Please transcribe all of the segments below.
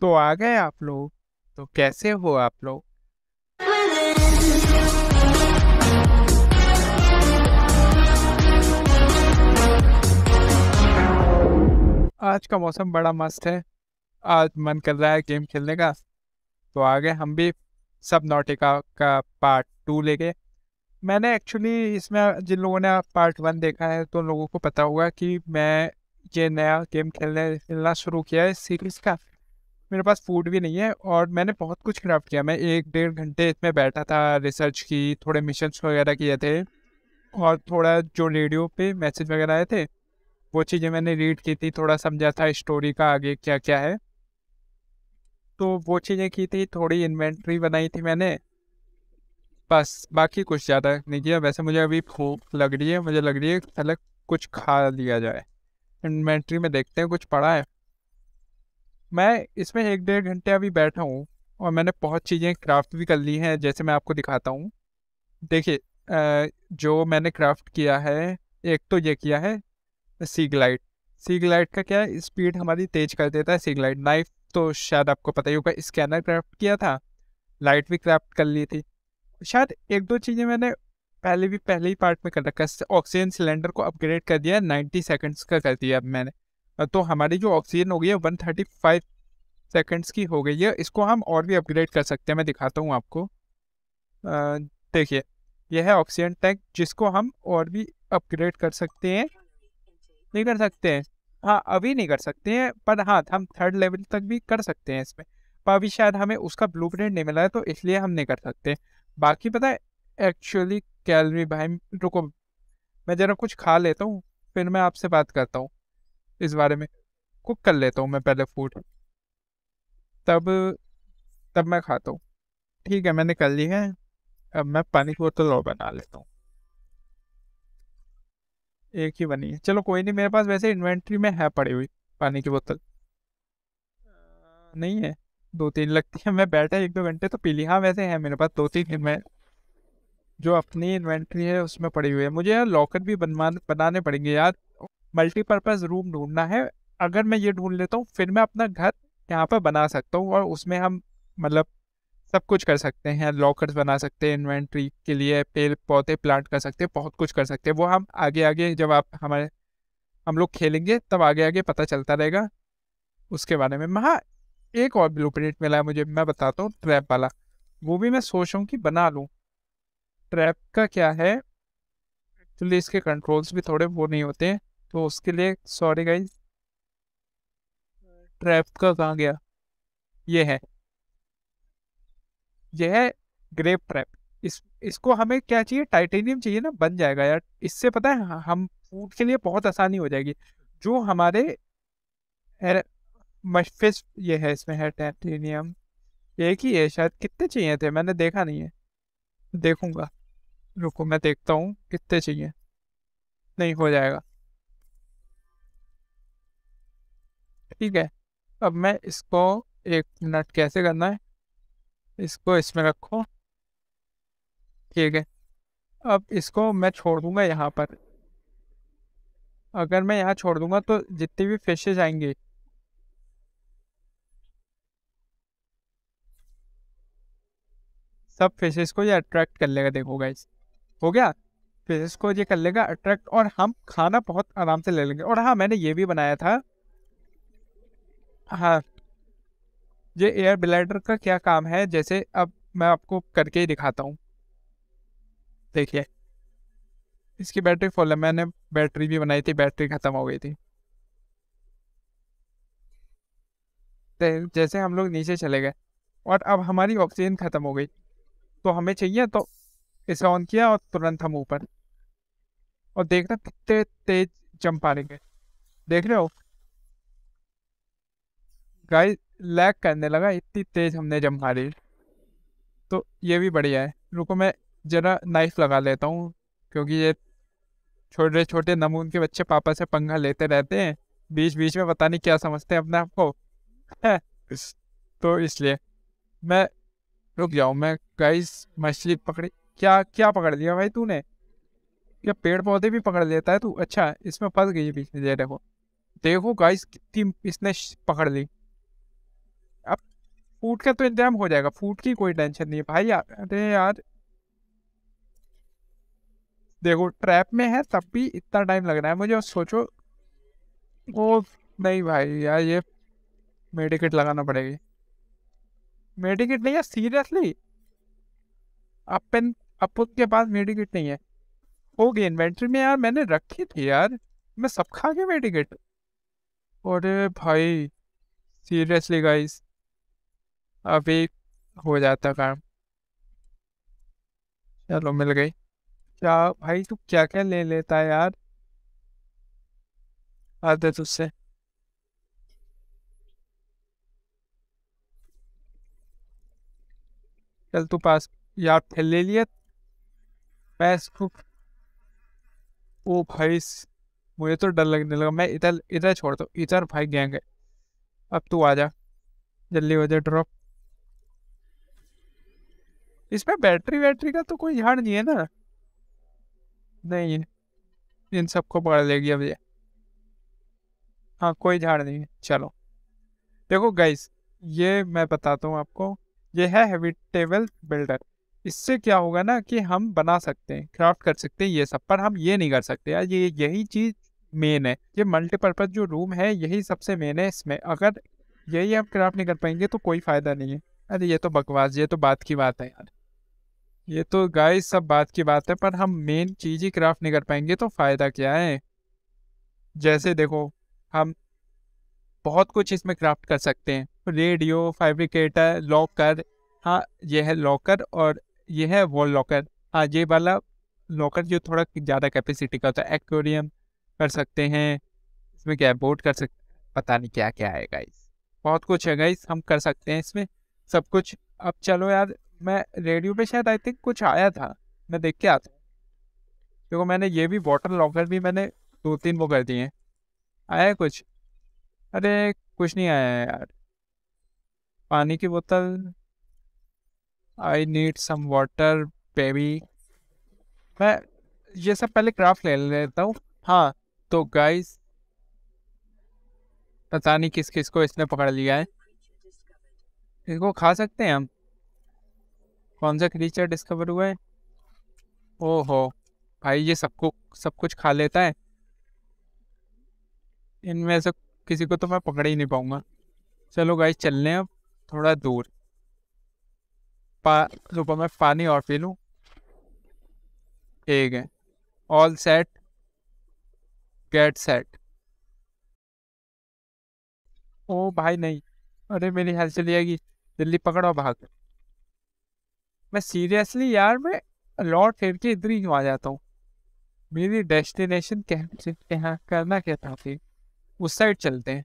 तो आ गए आप लोग तो कैसे हो आप लोग आज का मौसम बड़ा मस्त है आज मन कर रहा है गेम खेलने का तो आ गए हम भी सब नोटिका का पार्ट टू ले गए मैंने एक्चुअली इसमें जिन लोगों ने पार्ट वन देखा है तो उन लोगों को पता होगा कि मैं ये नया गेम खेलने खेलना शुरू किया है सीरीज़ का मेरे पास फूड भी नहीं है और मैंने बहुत कुछ क्राफ्ट किया मैं एक डेढ़ घंटे इसमें बैठा था रिसर्च की थोड़े मिशन वगैरह किए थे और थोड़ा जो रेडियो पे मैसेज वगैरह आए थे वो चीज़ें मैंने रीड की थी थोड़ा समझा था स्टोरी का आगे क्या क्या है तो वो चीज़ें की थी थोड़ी इन्वेंट्री बनाई थी मैंने बस बाकी कुछ ज़्यादा नहीं किया वैसे मुझे अभी भूख लग रही है मुझे लग रही है अलग कुछ खा लिया जाए इन्वेंट्री में देखते हैं कुछ पड़ा है मैं इसमें एक डेढ़ घंटे अभी बैठा हूँ और मैंने बहुत चीज़ें क्राफ्ट भी कर ली हैं जैसे मैं आपको दिखाता हूँ देखिए जो मैंने क्राफ्ट किया है एक तो ये किया है सी ग्लाइड सी का क्या है स्पीड हमारी तेज कर देता है सी नाइफ तो शायद आपको पता ही होगा स्कैनर क्राफ्ट किया था लाइट भी क्राफ्ट कर ली थी शायद एक दो चीज़ें मैंने पहले भी पहले ही पार्ट में कर रखा है ऑक्सीजन सिलेंडर को अपग्रेड कर दिया नाइन्टी सेकेंड्स का कर दिया मैंने तो हमारी जो ऑक्सीजन हो गई है वन थर्टी फाइव सेकेंड्स की हो गई है इसको हम और भी अपग्रेड कर सकते हैं मैं दिखाता हूँ आपको देखिए यह है ऑक्सीजन टैंक जिसको हम और भी अपग्रेड कर सकते हैं नहीं कर सकते हैं हाँ अभी नहीं कर सकते हैं पर हाँ हम थर्ड लेवल तक भी कर सकते हैं इसमें पर अभी शायद हमें उसका ब्लू नहीं मिला है तो इसलिए हम नहीं कर सकते बाकी पता है एक्चुअली कैलरी भाई रुको मैं ज़रा कुछ खा लेता हूँ फिर मैं आपसे बात करता हूँ इस बारे में कुक कर लेता हूँ मैं पहले फूड तब तब मैं खाता हूँ ठीक है मैंने कर ली है अब मैं पानी की बोतल और बना लेता हूँ एक ही बनी है चलो कोई नहीं मेरे पास वैसे इन्वेंट्री में है पड़ी हुई पानी की बोतल नहीं है दो तीन लगती है मैं बैठा एक दो घंटे तो पी ली हाँ वैसे है मेरे पास दो तीन दिन में जो अपनी इन्वेंट्री है उसमें पड़ी हुई है मुझे यार लॉकर भी बनवा बनाने पड़ेंगे यार मल्टीपर्पज़ रूम ढूंढना है अगर मैं ये ढूंढ लेता हूँ फिर मैं अपना घर यहाँ पर बना सकता हूँ और उसमें हम मतलब सब कुछ कर सकते हैं लॉकर्स बना सकते हैं इन्वेंट्री के लिए पेड़ पौधे प्लांट कर सकते हैं बहुत कुछ कर सकते हैं वो हम आगे आगे जब आप हमारे हम लोग खेलेंगे तब आगे आगे पता चलता रहेगा उसके बारे में हाँ एक और ब्लू प्रिंट मिला है मुझे मैं बताता हूँ ट्रैप वाला वो भी मैं सोच रहा हूँ कि बना लूँ ट्रैप का क्या है एक्चुअली इसके कंट्रोल्स भी थोड़े वो नहीं होते हैं तो उसके लिए सॉरी गाइज ट्रैप का कहाँ गया ये है यह है ग्रेप ट्रैप इस इसको हमें क्या चाहिए टाइटेनियम चाहिए ना बन जाएगा यार इससे पता है हम फूड के लिए बहुत आसानी हो जाएगी जो हमारे मशफिस ये है इसमें है टाइटेनियम एक ही है शायद कितने चाहिए थे मैंने देखा नहीं है देखूंगा रुको मैं देखता हूँ कितने चाहिए नहीं हो जाएगा ठीक है अब मैं इसको एक मिनट कैसे करना है इसको इसमें रखो ठीक है अब इसको मैं छोड़ दूंगा यहाँ पर अगर मैं यहाँ छोड़ दूंगा तो जितनी भी फिशेज आएंगी सब फिशेज़ को ये अट्रैक्ट कर लेगा देखो गाइस हो गया फिशेज को ये कर लेगा अट्रैक्ट और हम खाना बहुत आराम से ले लेंगे और हाँ मैंने ये भी बनाया था हाँ ये एयर ब्लैडर का क्या काम है जैसे अब मैं आपको करके ही दिखाता हूँ देखिए इसकी बैटरी फुल है मैंने बैटरी भी बनाई थी बैटरी ख़त्म हो गई थी जैसे हम लोग नीचे चले गए और अब हमारी ऑक्सीजन ख़त्म हो गई तो हमें चाहिए तो इसे ऑन किया और तुरंत हम ऊपर और देखना कितने तेज जंप आ रहे देख रहे हो गाइस लैग करने लगा इतनी तेज़ हमने जम मारी तो ये भी बढ़िया है रुको मैं ज़रा नाइफ लगा लेता हूँ क्योंकि ये छोटे छोटे नमून के बच्चे पापा से पंगा लेते रहते हैं बीच बीच में पता नहीं क्या समझते हैं अपने आप को है। तो इसलिए मैं रुक जाऊँ मैं गाइस मछली पकड़ी क्या क्या पकड़ लिया भाई तूने क्या पेड़ पौधे भी पकड़ लेता है तू अच्छा इसमें फंस गई बीच में देखो देखो गाइस कितनी इसने पकड़ ली फूड का तो इंतजाम हो जाएगा फूड की कोई टेंशन नहीं है भाई यार अरे यार देखो ट्रैप में है तब भी इतना टाइम लग रहा है मुझे सोचो ओ नहीं भाई यार ये मेडिकेट लगाना पड़ेगी मेडिकेट नहीं है सीरियसली अपन अपुत के पास मेडिकेट नहीं है हो गई इन्वेंट्री में यार मैंने रखी थी यार मैं सब खा गया मेडिकेट अरे भाई सीरियसली गाइस अभी हो जाता काम चलो मिल गई क्या भाई तू क्या क्या ले लेता है यार आते तुझसे चल तू पास यार फिर ले लिया पैस ओ भाई मुझे तो डर लगने लगा मैं इधर इधर छोड़ता हूँ इधर भाई गैंग अब तू आ जा जल्दी हो जाए ड्रॉप इसमें बैटरी वैटरी का तो कोई झाड़ नहीं है ना नहीं इन सबको पकड़ लेगी अब ये हाँ कोई झाड़ नहीं है चलो देखो गाइस ये मैं बताता हूँ आपको ये है हैबिटेबल बिल्डर इससे क्या होगा ना कि हम बना सकते हैं क्राफ्ट कर सकते हैं ये सब पर हम ये नहीं कर सकते यार ये यही चीज़ मेन है ये मल्टीपर्पज़ जो रूम है यही सबसे मेन है इसमें अगर यही आप क्राफ्ट नहीं कर पाएंगे तो कोई फ़ायदा नहीं है अरे ये तो बकवास ये तो बात की बात है यार ये तो गाइस सब बात की बात है पर हम मेन चीज़ ही क्राफ्ट नहीं कर पाएंगे तो फ़ायदा क्या है जैसे देखो हम बहुत कुछ इसमें क्राफ्ट कर सकते हैं रेडियो फैब्रिकेटर लॉकर हाँ ये है लॉकर और ये है वॉल लॉकर हाँ ये वाला लॉकर जो थोड़ा ज़्यादा कैपेसिटी का होता है एक्वेरियम कर सकते हैं इसमें क्या बोर्ड बोट कर सकते पता नहीं क्या क्या है गाइस बहुत कुछ है गाइस हम कर सकते हैं इसमें सब कुछ अब चलो यार मैं रेडियो पे शायद आई थिंक कुछ आया था मैं देख के आता देखो मैंने ये भी वाटर लॉकर भी मैंने दो तीन वो कर दिए हैं आया है कुछ अरे कुछ नहीं आया है यार पानी की बोतल I need some water baby मैं ये सब पहले क्राफ्ट ले लेता हूँ हाँ तो गाइस पता नहीं किस किस को इसने पकड़ लिया है इसको खा सकते हैं हम कौन सा क्रीचर डिस्कवर हुआ है ओहो भाई ये सबको सब कुछ खा लेता है इनमें से किसी को तो मैं पकड़ ही नहीं पाऊंगा चलो गाइस चल रहे अब थोड़ा दूर पा सुपर में पानी और पी लूँ ठीक है ऑल सेट गेट सेट ओ भाई नहीं अरे मेरी हेल्थ चली जाएगी जल्दी पकड़ो भाग मैं सीरियसली यार मैं लौट फिर के इधर ही आ जाता हूँ मेरी डेस्टिनेशन कह करना क्या था फिर उस साइड चलते हैं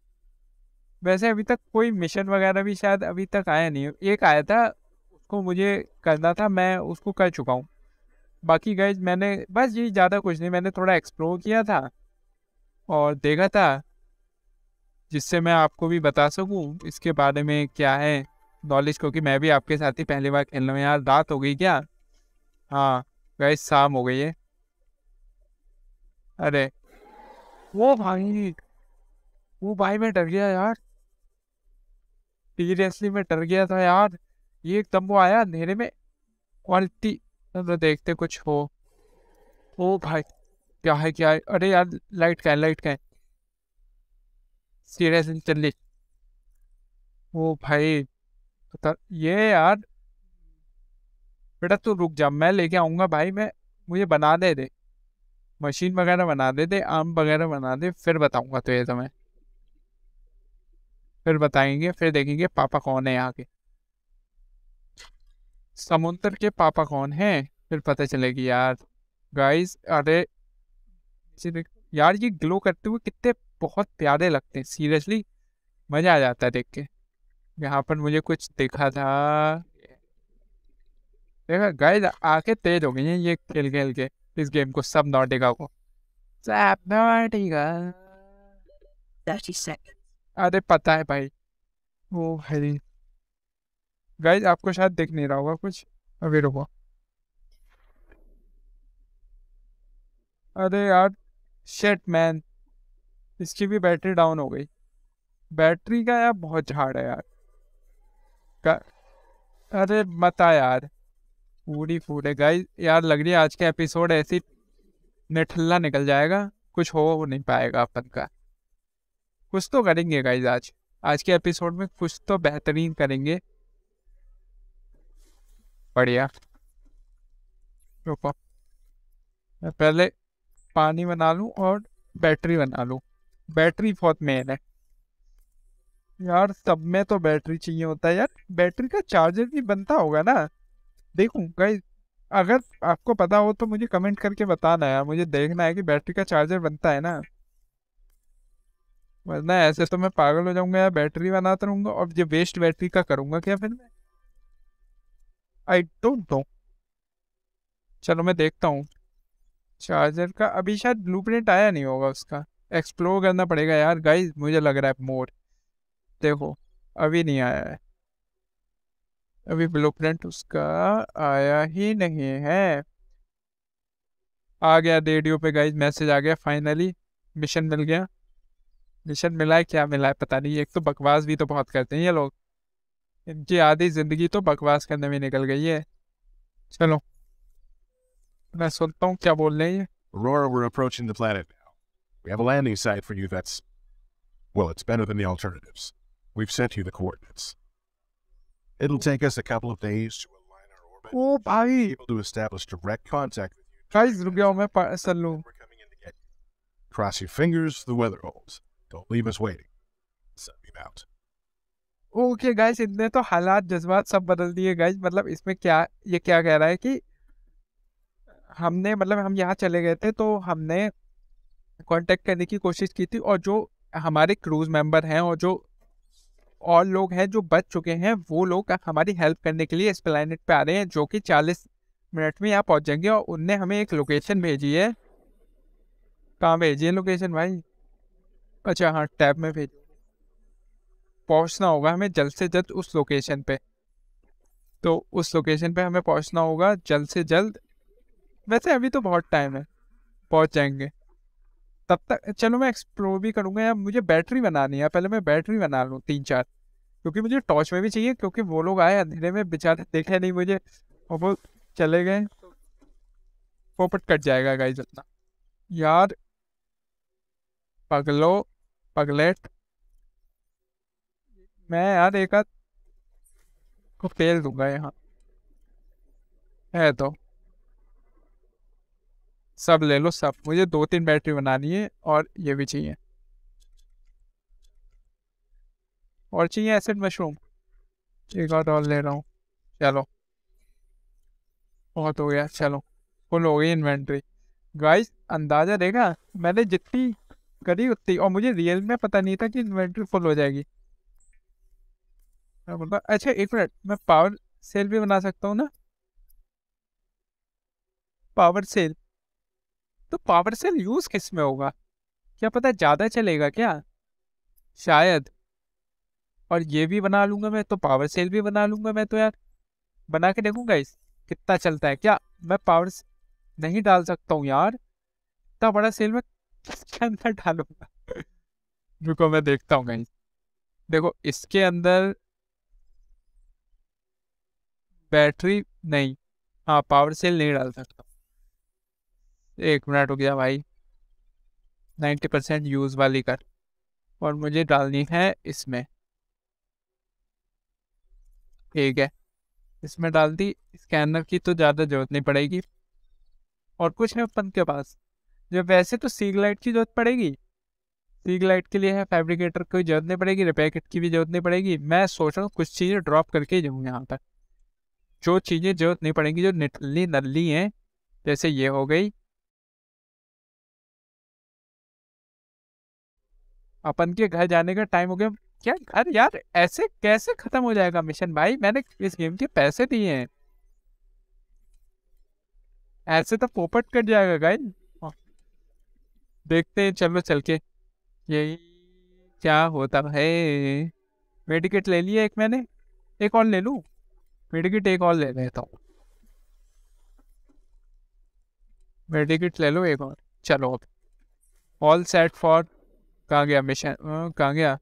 वैसे अभी तक कोई मिशन वगैरह भी शायद अभी तक आया नहीं एक आया था उसको मुझे करना था मैं उसको कर चुका हूँ बाकी गए मैंने बस ये ज़्यादा कुछ नहीं मैंने थोड़ा एक्सप्लोर किया था और देखा था जिससे मैं आपको भी बता सकूँ इसके बारे में क्या है नॉलेज क्योंकि मैं भी आपके साथ ही पहली बार रहा हूँ यार रात हो गई क्या हाँ गए शाम हो गई है अरे वो भाई वो भाई मैं डर गया यार सीरियसली मैं डर गया था यार ये एकदम वो आया अंधेरे में क्वालिटी तो देखते कुछ हो ओ भाई क्या है क्या है अरे यार लाइट का है लाइट का है सीरियसली चल ओ भाई तो ये यार बेटा तू रुक जा मैं लेके आऊँगा भाई मैं मुझे बना दे दे मशीन वगैरह बना दे दे आम वगैरह बना दे फिर बताऊँगा तो ये मैं फिर बताएंगे फिर देखेंगे पापा कौन है यहाँ के समुन्द्र के पापा कौन हैं फिर पता चलेगी यार गाइस अरे यार ये ग्लो करते हुए कितने बहुत प्यारे लगते हैं सीरियसली मज़ा आ जाता है देख के यहाँ पर मुझे कुछ दिखा था देखा गाइस आके तेज हो गई है ये खेल खेल के इस गेम को सब नॉटिका को सब नॉटिका अरे पता है भाई वो है गाइस आपको शायद दिख नहीं रहा होगा कुछ अभी रुको अरे यार शेट मैन इसकी भी बैटरी डाउन हो गई बैटरी का यार बहुत झाड़ है यार का अरे बता यार पूरी फूड है गाइस यार लग रही है आज का एपिसोड ऐसी निठल्ला निकल जाएगा कुछ हो नहीं पाएगा अपन का कुछ तो करेंगे गाइज आज आज के एपिसोड में कुछ तो बेहतरीन करेंगे बढ़िया मैं पहले पानी बना लूँ और बैटरी बना लूँ बैटरी बहुत मेन है यार सब में तो बैटरी चाहिए होता है यार बैटरी का चार्जर भी बनता होगा ना देखूँ गाइज अगर आपको पता हो तो मुझे कमेंट करके बताना यार मुझे देखना है कि बैटरी का चार्जर बनता है ना वरना ऐसे तो मैं पागल हो जाऊंगा यार बैटरी बनाता रहूंगा और जो वेस्ट बैटरी का करूंगा क्या फिर मैं आई डोंट नो चलो मैं देखता हूँ चार्जर का अभी शायद ब्लू आया नहीं होगा उसका एक्सप्लोर करना पड़ेगा यार गाइज मुझे लग रहा है मोर सकते हो अभी नहीं आया है अभी ब्लूप्रिंट उसका आया ही नहीं है आ गया रेडियो पे गाइज मैसेज आ गया फाइनली मिशन मिल गया मिशन मिला है क्या मिला है पता नहीं एक तो बकवास भी तो बहुत करते हैं ये लोग इनकी आधी ज़िंदगी तो बकवास करने में निकल गई है चलो मैं सुनता हूँ क्या बोल रहे हैं Aurora, We have a landing site for you that's, well, it's better than the alternatives. We've sent you the coordinates. It'll take us a couple of days to align our orbit. Oh, भाई. Able to establish direct contact with you. Guys, रुक जाओ मैं to get you. Cross your fingers, the weather holds. Don't leave us waiting. Send me out. Okay guys इतने तो हालात जज्बात सब बदल दिए गाइस मतलब इसमें क्या ये क्या कह रहा है कि हमने मतलब हम यहाँ चले गए थे तो हमने कांटेक्ट करने की कोशिश की थी और जो हमारे क्रूज मेंबर हैं और जो और लोग हैं जो बच चुके हैं वो लोग हमारी हेल्प करने के लिए इस प्लानट पे आ रहे हैं जो कि चालीस मिनट में यहाँ पहुँच जाएंगे और उनने हमें एक लोकेशन भेजी है कहाँ भेजी है लोकेशन भाई अच्छा हाँ टैब में भेज पहुँचना होगा हमें जल्द से जल्द उस लोकेशन पे तो उस लोकेशन पे हमें पहुँचना होगा जल्द से जल्द वैसे अभी तो बहुत टाइम है पहुँच जाएंगे तब तक चलो मैं एक्सप्लोर भी करूँगा या मुझे बैटरी बनानी है पहले मैं बैटरी बना लूँ तीन चार क्योंकि मुझे टॉर्च में भी चाहिए क्योंकि वो लोग आए अंधेरे में बेचारे देखे नहीं मुझे और वो चले गए पोपट कट जाएगा गाइस अपना यार पगलो पगलेट मैं यार एक को फेल दूंगा यहाँ है तो सब ले लो सब मुझे दो तीन बैटरी बनानी है और ये भी चाहिए और चाहिए एसिड मशरूम एक और डॉल ले रहा हूँ चलो बहुत हो गया चलो फुल हो गई इन्वेंट्री गाइस अंदाज़ा देगा मैंने जितनी करी उतनी और मुझे रियल में पता नहीं था कि इन्वेंट्री फुल हो जाएगी अच्छा एक मिनट मैं पावर सेल भी बना सकता हूँ ना पावर सेल तो पावर सेल यूज़ किस में होगा क्या पता ज़्यादा चलेगा क्या शायद और ये भी बना लूंगा मैं तो पावर सेल भी बना लूंगा मैं तो यार बना के देखूंगा इस कितना चलता है क्या मैं पावर नहीं डाल सकता हूँ यार इतना बड़ा सेल में किसके अंदर डालूंगा रुको मैं देखता हूँ गाइस देखो इसके अंदर बैटरी नहीं हाँ पावर सेल नहीं डाल सकता एक मिनट हो गया भाई नाइन्टी परसेंट यूज़ वाली कर और मुझे डालनी है इसमें ठीक है इसमें डाल दी स्कैनर की तो ज़्यादा ज़रूरत नहीं पड़ेगी और कुछ है अपन के पास जो वैसे तो सीग लाइट की ज़रूरत पड़ेगी सीग लाइट के लिए है फैब्रिकेटर की ज़रूरत नहीं पड़ेगी रिपेयर किट की भी ज़रूरत नहीं पड़ेगी मैं सोच रहा हूँ कुछ चीज़ें ड्रॉप करके ही जाऊँ यहाँ पर जो चीज़ें ज़रूरत नहीं पड़ेंगी जो निटली नल्ली हैं जैसे ये हो गई अपन के घर जाने का टाइम हो गया क्या घर यार ऐसे कैसे खत्म हो जाएगा मिशन भाई मैंने इस गेम के पैसे दिए हैं ऐसे तो पोपट कट जाएगा गाइड देखते हैं चलो चल के यही क्या होता है मेडिकेट ले लिया एक मैंने एक और ले लूँ मेडिकेट एक और ले लेता हूँ मेडिकेट ले लो एक और चलो अब ऑल सेट फॉर कहाँ गया मिशन कहाँ गया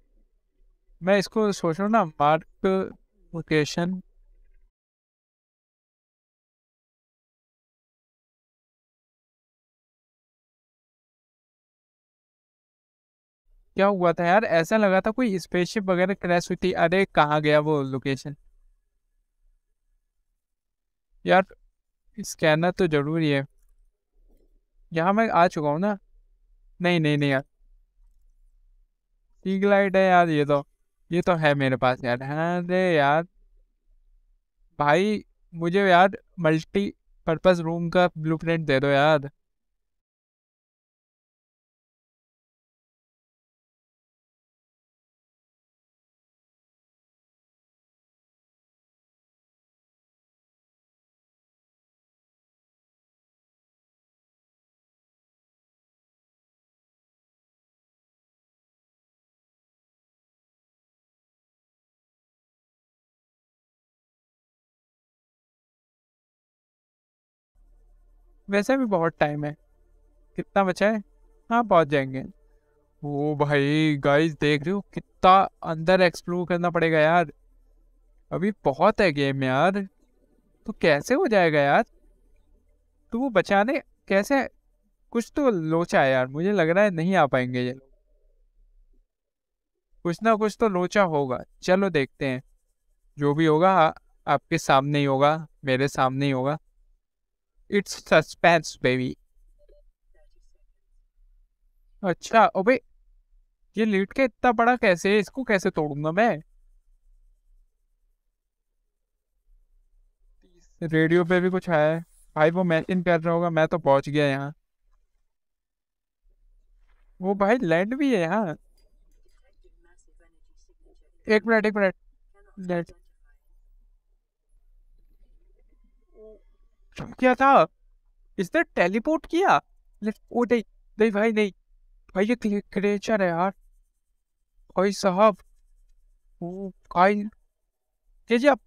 मैं इसको सोच रहा हूँ ना मार्क लोकेशन क्या हुआ था यार ऐसा लगा था कोई स्पेसशिप वगैरह क्रैश हुई थी अरे कहाँ गया वो लोकेशन यार स्कैनर तो ज़रूरी है यहाँ मैं आ चुका हूँ ना नहीं नहीं नहीं यार सीग लाइट है यार ये तो ये तो है मेरे पास यार हाँ दे यार भाई मुझे यार मल्टी पर्पज़ रूम का ब्लूप्रिंट दे दो यार वैसे भी बहुत टाइम है कितना बचा है हाँ पहुँच जाएंगे ओ भाई गाइस देख रहे हो कितना अंदर एक्सप्लोर करना पड़ेगा यार अभी बहुत है गेम यार तो कैसे हो जाएगा यार तो वो बचाने कैसे कुछ तो लोचा है यार मुझे लग रहा है नहीं आ पाएंगे ये कुछ ना कुछ तो लोचा होगा चलो देखते हैं जो भी होगा आपके सामने ही होगा मेरे सामने ही होगा इट्स सस्पेंस बेबी अच्छा अबे ये लीड के इतना बड़ा कैसे है इसको कैसे तोड़ूंगा मैं रेडियो पे भी कुछ आया है भाई वो मैं कर रहा होगा मैं तो पहुंच गया यहाँ वो भाई लैंड भी है यहाँ एक मिनट एक मिनट लैंड क्या था इसने टेलीपोर्ट किया ओ नहीं नहीं भाई नहीं भाई ये क्रिएचर है यार भाई साहब वो काइल के जी आप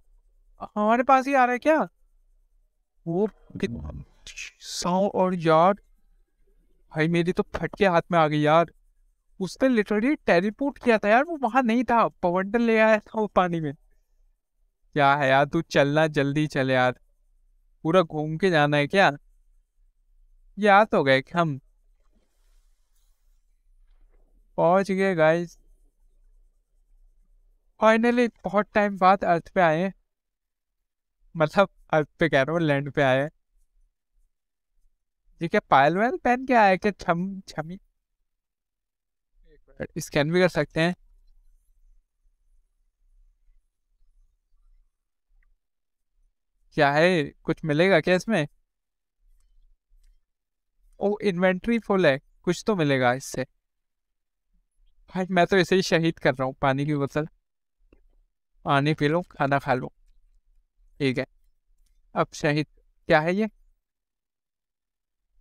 हमारे पास ही आ रहा है क्या वो साव और यार भाई मेरी तो फट के हाथ में आ गई यार उसने लिटरली टेलीपोर्ट किया था यार वो वहां नहीं था पवंडल ले आया था वो पानी में क्या है यार तू चलना जल्दी चले यार पूरा घूम के जाना है क्या याद हो तो गए हम पहुंच गए गाइस फाइनली बहुत टाइम बाद अर्थ पे आए मतलब अर्थ पे कह रहा हूँ लैंड पे आए ठीक है पायल वायल पहन के आया क्या छम छमी स्कैन भी कर सकते हैं क्या है कुछ मिलेगा क्या इसमें ओ इन्वेंट्री फुल है कुछ तो मिलेगा इससे भाई मैं तो इसे ही शहीद कर रहा हूँ पानी की बोतल पानी पी लूँ खाना खा लूँ ठीक है अब शहीद क्या है ये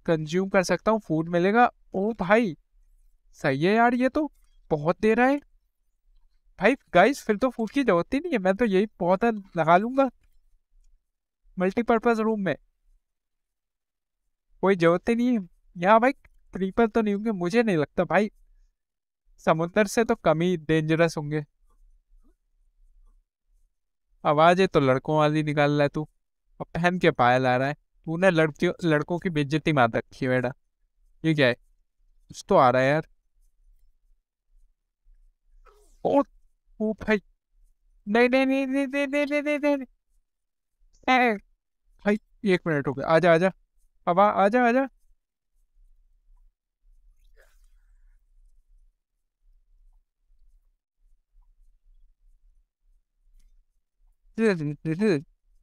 कंज्यूम कर सकता हूँ फूड मिलेगा ओ भाई सही है यार ये तो बहुत दे रहा है भाई गाइस फिर तो फूड की जरूरत ही नहीं है मैं तो यही पौधा लगा लूंगा मल्टीपर्पज रूम में कोई जरूरत ही नहीं है यहाँ भाई क्रीपर तो नहीं होंगे मुझे नहीं लगता भाई समुद्र से तो कम ही डेंजरस होंगे आवाजें तो लड़कों वाली निकाल रहा है तू और पहन के पाया ला रहा है तूने लड़कियों लड़कों की बेज्जती मार रखी है बेटा ये क्या है कुछ तो आ रहा है यार ओ, ओ भाई नहीं नहीं नहीं नहीं नहीं नहीं नहीं भाई एक मिनट हो गया आ जा अब आ जा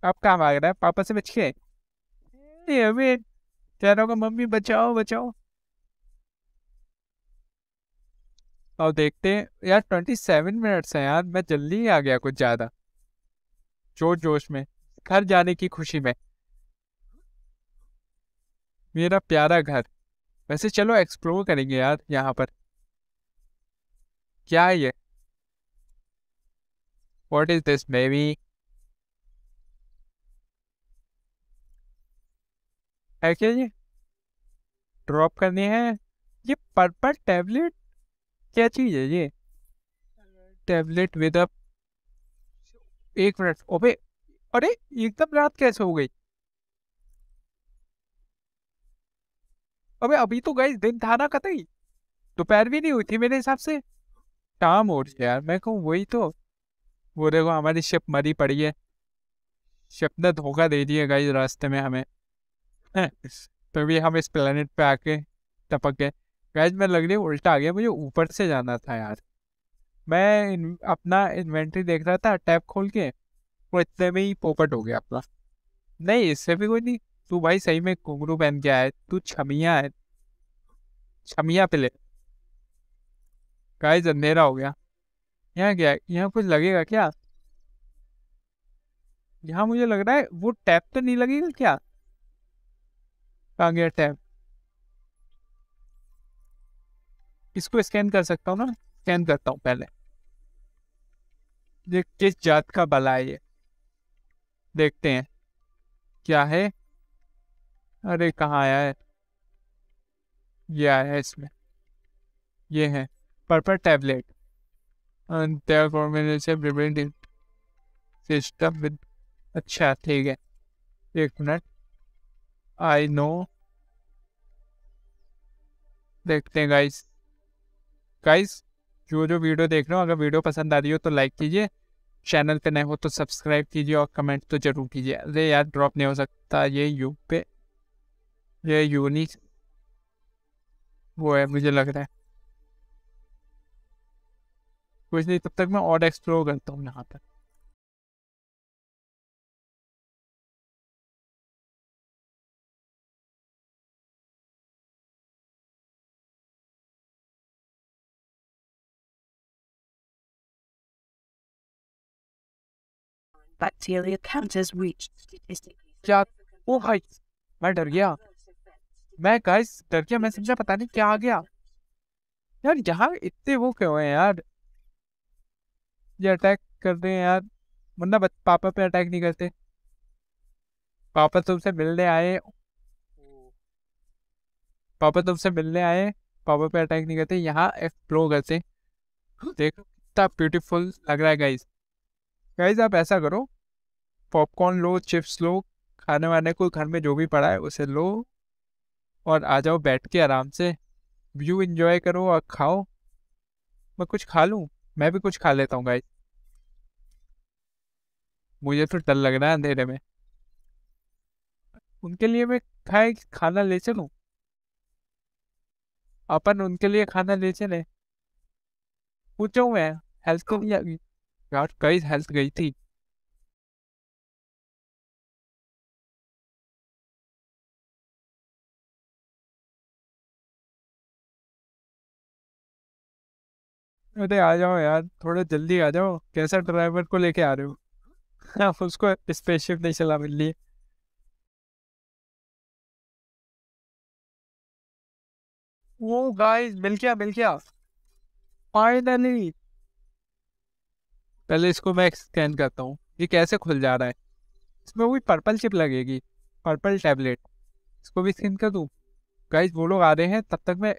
आप काम आ रहा है पापा से बच के अभी कह रहा होगा मम्मी बचाओ बचाओ और देखते हैं यार ट्वेंटी सेवन मिनट्स हैं यार मैं जल्दी ही आ गया कुछ ज़्यादा जोश जोश में घर जाने की खुशी में मेरा प्यारा घर वैसे चलो एक्सप्लोर करेंगे यार यहाँ पर क्या है ये वॉट इज दिस बेबी है क्या ये ड्रॉप करनी है ये पर्पल टैबलेट क्या चीज़ है ये टैबलेट विद अ एक मिनट ओबे अरे एकदम रात कैसे हो गई अबे अभी तो गई दिन था ना कतई दोपहर भी नहीं हुई थी मेरे हिसाब से टाम और यार मैं कहूँ वही तो वो देखो हमारी शिप मरी पड़ी है शिप ने धोखा दे दिया गई रास्ते में हमें तो भी हम इस प्लेनेट पे आके टपक गए गैज मैं लग रही उल्टा आ गया मुझे ऊपर से जाना था यार मैं इन, अपना इन्वेंट्री देख रहा था टैब खोल के वो इतने में ही पोपट हो गया अपना नहीं इससे भी कोई नहीं तू भाई सही में घुंगरू पहन के आए तू छमिया है छमिया पिले गाइस अंधेरा हो गया यहाँ क्या यहाँ कुछ लगेगा क्या यहाँ मुझे लग रहा है वो टैप तो नहीं लगेगा क्या कहा गया टैप इसको स्कैन कर सकता हूँ ना स्कैन करता हूँ पहले ये किस जात का भला है ये देखते हैं क्या है अरे कहाँ आया है ये आया है इसमें ये है पर्पल टैबलेट सिस्टम विद अच्छा ठीक है एक मिनट आई नो देखते हैं गाइस गाइस जो जो वीडियो देख रहे हो अगर वीडियो पसंद आ रही हो तो लाइक कीजिए चैनल पे नए हो तो सब्सक्राइब कीजिए और कमेंट तो ज़रूर कीजिए अरे यार ड्रॉप नहीं हो सकता ये यू पे ये यूनिक वो है मुझे लग रहा है कुछ नहीं तब तक मैं और एक्सप्लोर करता हूँ यहाँ पर bacterial counters reached statistically क्या ओ oh, भाई मैं डर गया मैं गाइस डर गया मैं समझा पता नहीं क्या आ गया यार यहाँ इतने वो क्यों हैं यार ये अटैक करते हैं यार मतलब पापा पे अटैक नहीं करते पापा तुमसे तो मिलने आए पापा तुमसे तो मिलने आए पापा पे अटैक नहीं करते यहाँ एक्सप्लोर करते देखो कितना ब्यूटीफुल लग रहा है गाइस गाइज आप ऐसा करो पॉपकॉर्न लो चिप्स लो खाने वाने को घर में जो भी पड़ा है उसे लो और आ जाओ बैठ के आराम से व्यू इन्जॉय करो और खाओ मैं कुछ खा लूँ मैं भी कुछ खा लेता हूँ गाइज मुझे तो डर लग रहा है अंधेरे में उनके लिए मैं खाए खाना ले चलूँ अपन उनके लिए खाना ले चले पूछो मैं हेल्थ को भी यार कई हेल्थ गई थी अरे आ जाओ यार थोड़ा जल्दी आ जाओ कैसा ड्राइवर को लेके आ रहे हो आप उसको स्पेसशिप नहीं चला मिल रही वो गाइस मिल गया मिल गया फाइनली पहले इसको मैं स्कैन करता हूँ ये कैसे खुल जा रहा है इसमें वही पर्पल चिप लगेगी पर्पल टैबलेट इसको भी स्कैन कर दूँ गाइज वो लोग आ रहे हैं तब तक मैं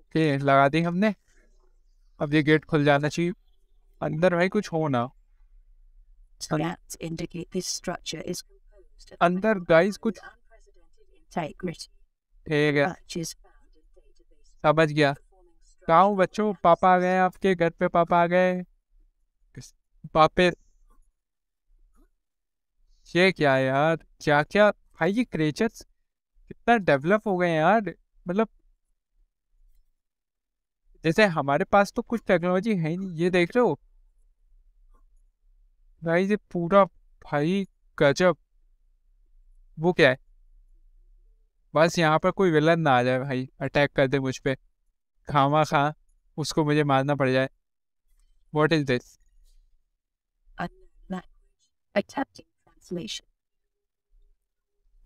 ओके लगा दी हमने अब ये गेट खुल जाना चाहिए अंदर भाई कुछ हो ना अंदर गाइस कुछ ठीक है समझ गया गाँव बच्चों पापा आ गए आपके घर पे पापा आ गए पापे ये क्या है यार क्या क्या भाई ये क्रेचर्स कितना डेवलप हो गए यार मतलब जैसे हमारे पास तो कुछ टेक्नोलॉजी है नहीं ये देख रहे हो भाई ये पूरा भाई गजब वो क्या है बस यहाँ पर कोई विलन ना आ जाए भाई अटैक कर दे मुझ पर खामा खा उसको मुझे मारना पड़ जाए what is this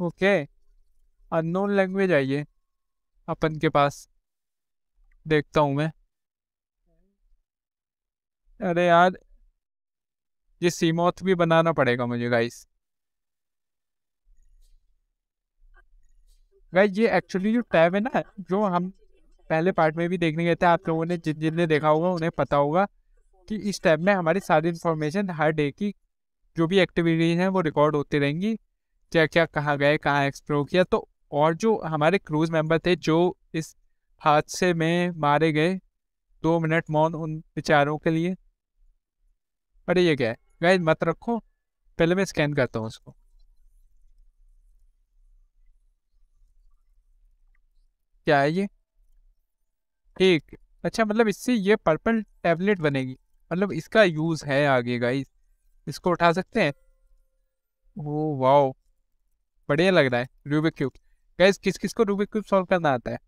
okay unknown language आइए अपन के पास देखता हूँ मैं अरे यार ये सीमौथ भी बनाना पड़ेगा मुझे गाइस गाइस ये एक्चुअली जो टैब है ना जो हम पहले पार्ट में भी देखने गए थे आप लोगों ने जिन जिनने देखा होगा उन्हें पता होगा कि इस टाइप में हमारी सारी इन्फॉर्मेशन हर डे की जो भी एक्टिविटीज़ हैं वो रिकॉर्ड होती रहेंगी क्या क्या कहाँ गए कहाँ एक्सप्लोर किया तो और जो हमारे क्रूज़ मेंबर थे जो इस हादसे में मारे गए दो मिनट मौन उन विचारों के लिए अरे ये क्या है गाइज मत रखो पहले मैं स्कैन करता हूँ उसको क्या है ये ठीक अच्छा मतलब इससे ये पर्पल टैबलेट बनेगी मतलब इसका यूज़ है आगे गाइस इसको उठा सकते हैं वो वाओ बढ़िया लग रहा है रूबिक क्यूब गाइस किस किस को रूबिक क्यूब सॉल्व करना आता है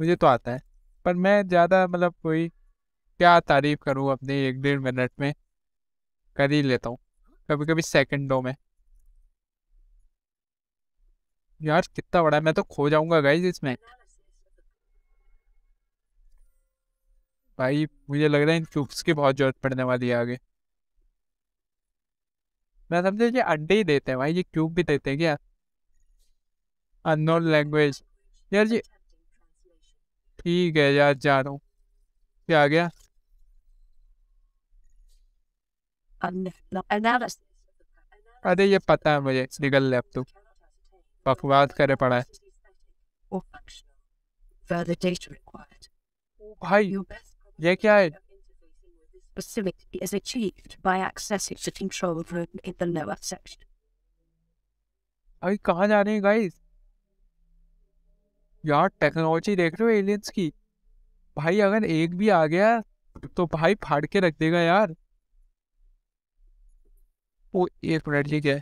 मुझे तो आता है पर मैं ज़्यादा मतलब कोई क्या तारीफ़ करूँ अपने एक डेढ़ मिनट में कर ही लेता हूँ कभी कभी सेकेंडों में यार कितना बड़ा है मैं तो खो जाऊँगा गाइज इसमें भाई मुझे लग रहा है इन क्यूब्स की बहुत ज़रूरत पड़ने वाली है आगे मैं समझे ये अड्डे ही देते हैं भाई ये क्यूब भी देते हैं क्या अनोन लैंग्वेज यार जी ठीक है यार जा रहा हूँ क्या आ गया अरे ये पता है मुझे निकल ले अब तो बकवाद करे पड़ा है भाई ये क्या है Passivity is achieved by accessing the control room in the lower section. अभी कहाँ जा रहे हैं गाइस यार टेक्नोलॉजी देख रहे हो एलियंस की भाई अगर एक भी आ गया तो भाई फाड़ के रख देगा यार वो एक मिनट ये है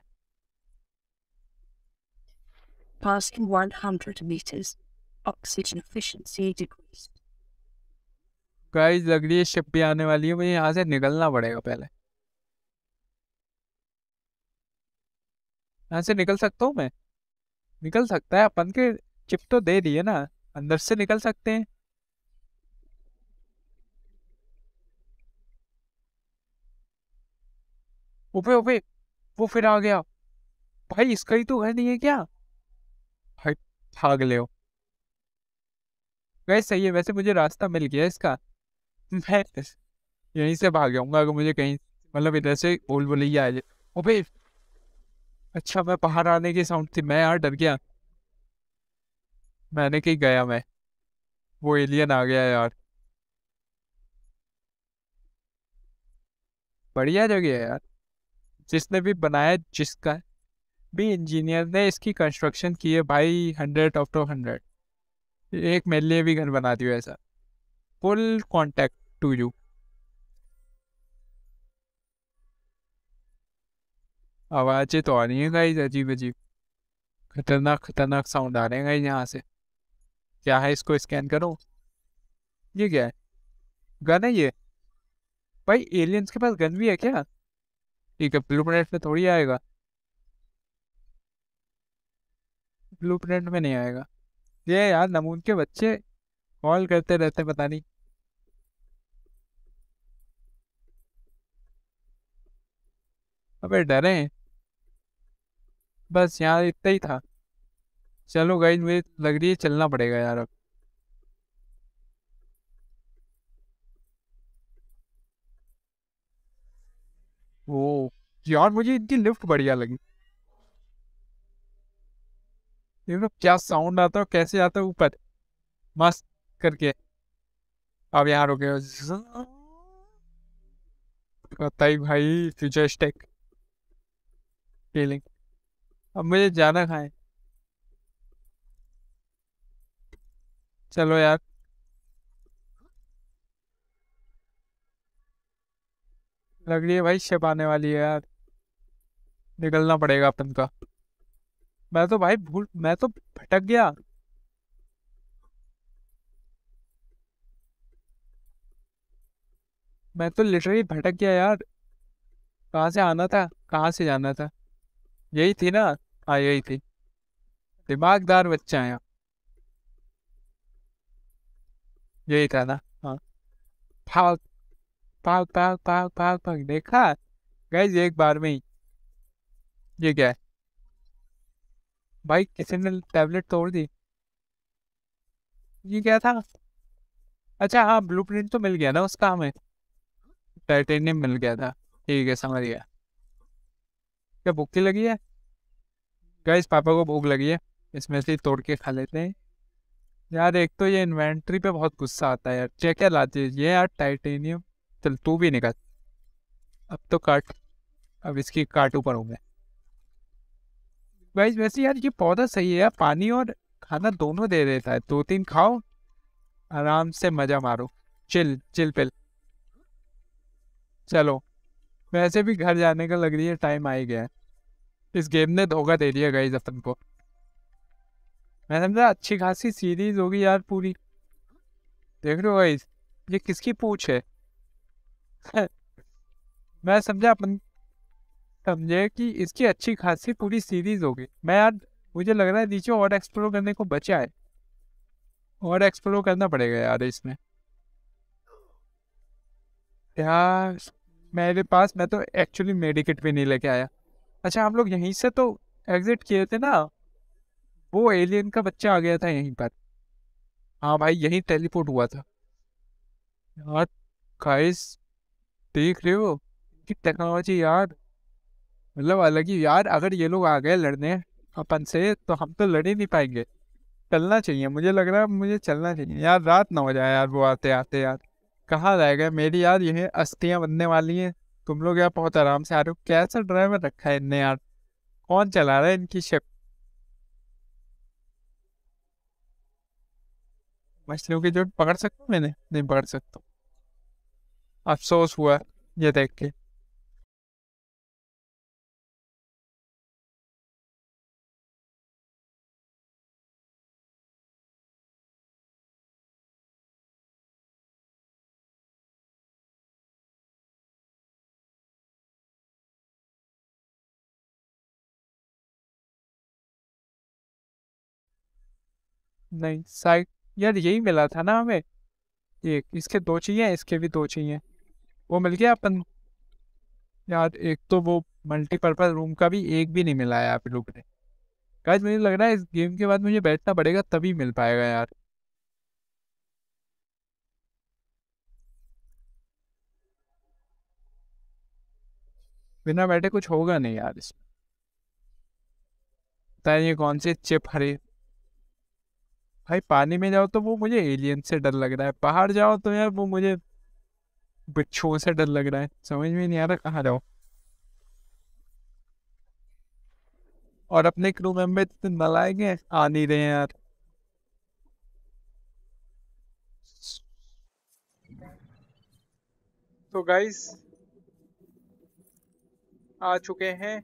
Passing 100 meters, oxygen efficiency decreased. Guys लग रही है शिप भी आने वाली है मुझे यहाँ से निकलना पड़ेगा पहले यहाँ से निकल सकता हूँ मैं निकल सकता है अपन के चिप तो दे दिए ना अंदर से निकल सकते हैं ओपे ओपे वो फिर आ गया भाई इसका ही तो घर नहीं है क्या भाई भाग ले सही है वैसे मुझे रास्ता मिल गया इसका मैं यहीं से भाग जाऊंगा अगर मुझे कहीं मतलब इधर से बोल ही आ जाए ओ भाई अच्छा मैं बाहर आने की साउंड थी मैं यार डर गया मैंने कहीं गया मैं वो एलियन आ गया यार बढ़िया जगह है यार जिसने भी बनाया जिसका भी इंजीनियर ने इसकी कंस्ट्रक्शन की है भाई हंड्रेड ऑफ टू हंड्रेड एक मेरे लिए भी घर बना दिया ऐसा full contact to you. आवाज़ें तो आ रही है गाइस अजीब अजीब खतरनाक खतरनाक साउंड आ रहे हैं गाइस यहाँ से क्या है इसको स्कैन करो ये क्या है गन है ये भाई एलियंस के पास गन भी है क्या ठीक है ब्लू प्रिंट में थोड़ी आएगा ब्लू प्रिंट में नहीं आएगा ये यार नमून के बच्चे कॉल करते रहते पता नहीं अबे डरे बस यार इतना ही था चलो गई मुझे लग रही है चलना पड़ेगा यार अब वो यार मुझे इनकी लिफ्ट बढ़िया लगी देखो क्या साउंड आता है कैसे आता है ऊपर मस्त करके अब यहाँ रुके बताई भाई फ्यूचर स्टेक फीलिंग अब मुझे जाना खाए चलो यार लग रही है भाई शिप आने वाली है यार निकलना पड़ेगा अपन का मैं तो भाई भूल मैं तो भटक गया मैं तो लिटरली भटक गया यार कहाँ से आना था कहाँ से जाना था यही थी ना हाँ यही थी दिमागदार बच्चा है यही था ना हाँ भाग भाग भाग भाग भाग भाग देखा गैस एक बार में ही ये क्या है भाई किसी ने टैबलेट तोड़ दी ये क्या था अच्छा हाँ ब्लूप्रिंट तो मिल गया ना उसका हमें टाइटेनियम मिल गया था ठीक है समझ गया क्या भूख की लगी है गाइस पापा को भूख लगी है इसमें से तोड़ के खा लेते हैं यार एक तो ये इन्वेंट्री पे बहुत गुस्सा आता है यार चेक क्या लाते ये यार टाइटेनियम चल तू भी निकल अब तो काट अब इसकी काट ऊपर हूँ मैं गाइस वैसे यार ये पौधा सही है यार पानी और खाना दोनों दे देता है दो तीन खाओ आराम से मज़ा मारो चिल चिल पिल चलो वैसे भी घर जाने का लग रही है टाइम आ ही गया है इस गेम ने धोखा दे दिया गाइज अपन को मैं समझा अच्छी खासी सीरीज होगी यार पूरी देख रहे हो गई ये किसकी पूछ है मैं समझा अपन समझे कि इसकी अच्छी खासी पूरी सीरीज होगी मैं यार मुझे लग रहा है नीचे और एक्सप्लोर करने को बचा है और एक्सप्लोर करना पड़ेगा यार इसमें यार मेरे पास मैं तो एक्चुअली मेडिकेट भी नहीं लेके आया अच्छा हम लोग यहीं से तो एग्जिट किए थे ना वो एलियन का बच्चा आ गया था यहीं पर हाँ भाई यहीं टेलीपोर्ट हुआ था यार खाइस देख रहे हो कि टेक्नोलॉजी यार मतलब अलग ही यार अगर ये लोग आ गए लड़ने अपन से तो हम तो लड़ ही नहीं पाएंगे चलना चाहिए मुझे लग रहा है मुझे चलना चाहिए यार रात ना हो जाए यार वो आते आते यार कहाँ जाएगा मेरी यार यही अस्थियाँ बनने वाली हैं तुम लोग यार बहुत आराम से आ रहे हो कैसा ड्राइवर रखा है इनने यार कौन चला रहा है इनकी शिप मछलियों की जोट पकड़ सकता हूँ मैंने नहीं पकड़ सकता अफसोस हुआ ये देख के नहीं साइड यार यही मिला था ना हमें एक इसके दो चाहिए इसके भी दो चाहिए वो मिल गया अपन यार एक तो वो मल्टीपर्पज़ रूम का भी एक भी नहीं मिला है आप लोग ने गाइस मुझे लग रहा है इस गेम के बाद मुझे बैठना पड़ेगा तभी मिल पाएगा यार बिना बैठे कुछ होगा नहीं यार इसमें ये कौन से चिप हरे भाई पानी में जाओ तो वो मुझे एलियन से डर लग रहा है बाहर जाओ तो यार वो मुझे बिच्छुओं से डर लग रहा है समझ में नहीं आ रहा कहाँ जाओ और अपने क्रू मेंबर इतने नलायक हैं आ नहीं रहे हैं यार तो गाइस आ चुके हैं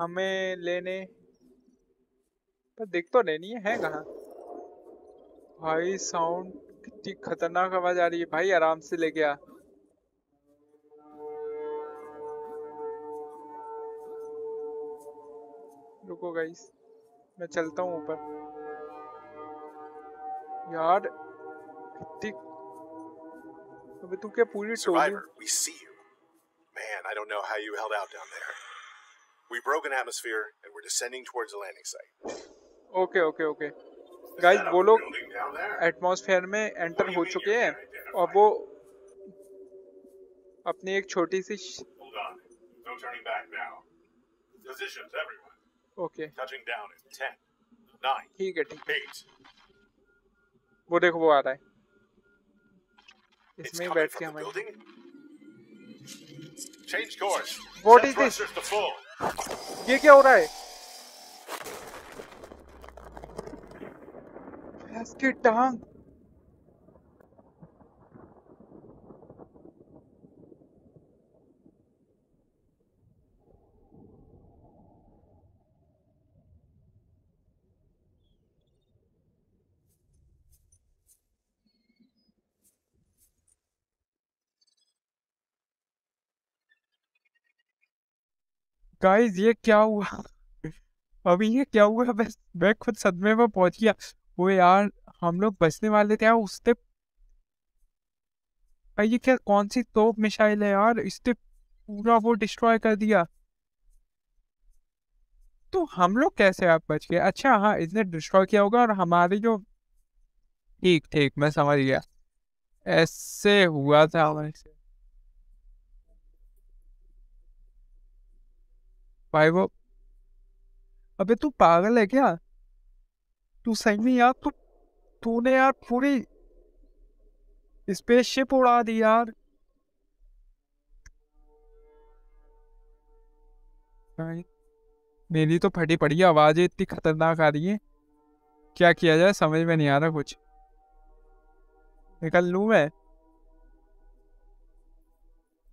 हमें लेने पर दिख तो लेनी है, है कहाँ भाई साउंड कितनी खतरनाक आवाज आ रही है भाई आराम से ले गया रुको गाइस मैं चलता हूँ ऊपर यार कितनी अबे तू क्या पूरी टोली Man, I don't know how you held out down there. We broke an atmosphere and we're descending towards the landing site. Okay, okay, okay. Guys वो लोग एटमॉस्फेयर में एंटर हो चुके हैं और वो अपनी एक छोटी सी ओके ठीक है ठीक है वो देखो वो आ रहा है इसमें बैठ के हमें Change course. What is this? ये क्या हो रहा है That's your गाइस ये क्या हुआ अभी ये क्या हुआ मैं मैं खुद सदमे में पहुंच गया वो यार हम लोग बचने वाले थे यार उसने भाई ये क्या कौन सी तोप मिसाइल है यार इसने पूरा वो डिस्ट्रॉय कर दिया तो हम लोग कैसे आप बच गए अच्छा हाँ इसने डिस्ट्रॉय किया होगा और हमारे जो ठीक ठीक मैं समझ गया ऐसे हुआ था हमारे से भाई वो अबे तू पागल है क्या तू सही यार तू तूने यार पूरी स्पेसशिप उड़ा दी यार मेरी तो फटी पड़ी आवाज इतनी खतरनाक आ रही है क्या किया जाए समझ में नहीं आ रहा कुछ निकल लू मैं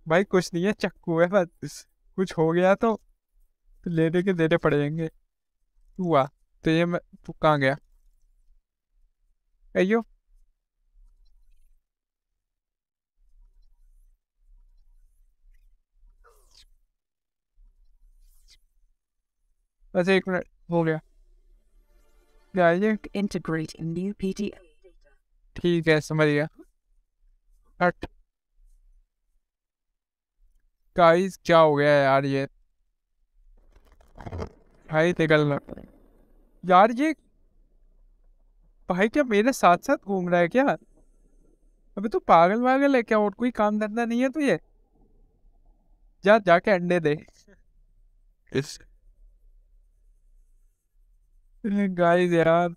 भाई कुछ नहीं है चक्कू है बस कुछ हो गया तो, तो लेने के देने पड़ेंगे हुआ तो ये मैं तो कहाँ गया अयो अच्छा एक मिनट हो गया इंटीग्रेट न्यू पीटी ठीक है समझ गया हट गाइस क्या हो गया यार ये भाई निकलना यार ये भाई क्या मेरे साथ साथ घूम रहा है क्या अभी तू पागल वागल है क्या और कोई काम धंधा नहीं है तुझे जा जाके अंडे दे गाइस यार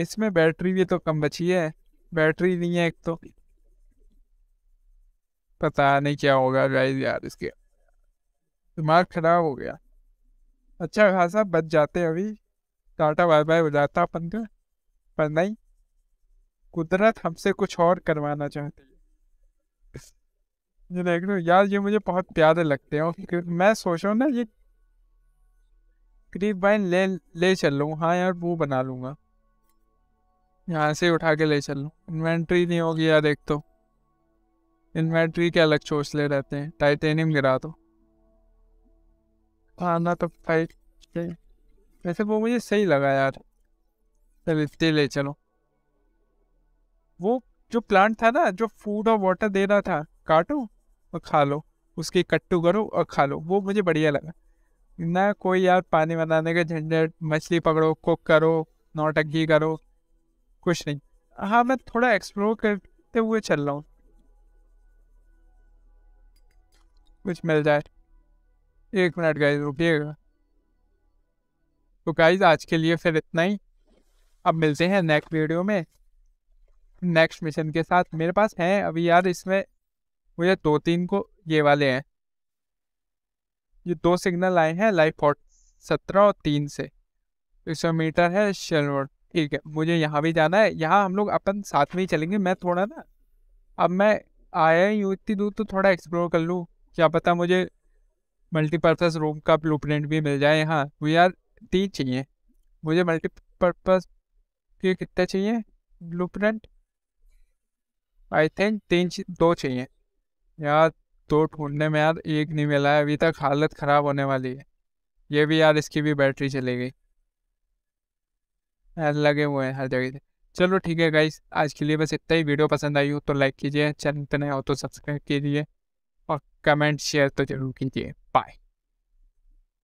इसमें बैटरी भी तो कम बची है बैटरी नहीं है एक तो पता नहीं क्या होगा गाइस यार इसके दिमाग खराब हो गया अच्छा खासा बच जाते अभी टाटा बाय बाय हो जाता अपन का पर नहीं कुदरत हमसे कुछ और करवाना चाहती है ये देख लो यार ये मुझे बहुत प्यारे लगते हैं क्योंकि मैं सोच रहा हूँ ना ये करीब भाई ले ले चल लूँ हाँ यार वो बना लूँगा यहाँ से उठा के ले चल लूँ इन्वेंट्री नहीं होगी यार देख तो इन्वेंट्री के अलग चोसले रहते हैं टाइटेनियम गिरा दो खाना तो फाइट वैसे वो मुझे सही लगा यार चलते ले चलो वो जो प्लांट था ना जो फूड और वाटर दे रहा था काटो और खा लो उसके कट्टू करो और खा लो वो मुझे बढ़िया लगा ना कोई यार पानी बनाने का झंझट मछली पकड़ो कुक करो नौटंकी करो कुछ नहीं हाँ मैं थोड़ा एक्सप्लोर करते हुए चल रहा हूँ कुछ मिल जाए एक मिनट गए रुकिएगा तो गाइज आज के लिए फिर इतना ही अब मिलते हैं नेक्स्ट वीडियो में नेक्स्ट मिशन के साथ मेरे पास हैं अभी यार इसमें मुझे दो तीन को ये वाले हैं ये दो सिग्नल आए हैं लाइफ फोर्ट सत्रह और तीन से एक सौ मीटर है रोड ठीक है मुझे यहाँ भी जाना है यहाँ हम लोग अपन साथ में ही चलेंगे मैं थोड़ा ना अब मैं आया ही हूँ इतनी दूर तो थोड़ा एक्सप्लोर कर लूँ क्या पता मुझे मल्टीपर्पज़ रूम का ब्लूप्रिंट भी मिल जाए यहाँ वो तो यार तीन चाहिए मुझे मल्टीपर्पज़ के कितने चाहिए ब्लू प्रिंट आई थिंक तीन दो चाहिए यार दो ढूंढने में यार एक नहीं मिला है अभी तक हालत ख़राब होने वाली है ये भी यार इसकी भी बैटरी चली गई यार लगे हुए हैं हर जगह से चलो ठीक है गाइस आज के लिए बस इतना ही वीडियो पसंद आई हो तो लाइक कीजिए चैनल पर नहीं हो तो सब्सक्राइब कीजिए और कमेंट शेयर तो ज़रूर कीजिए बाय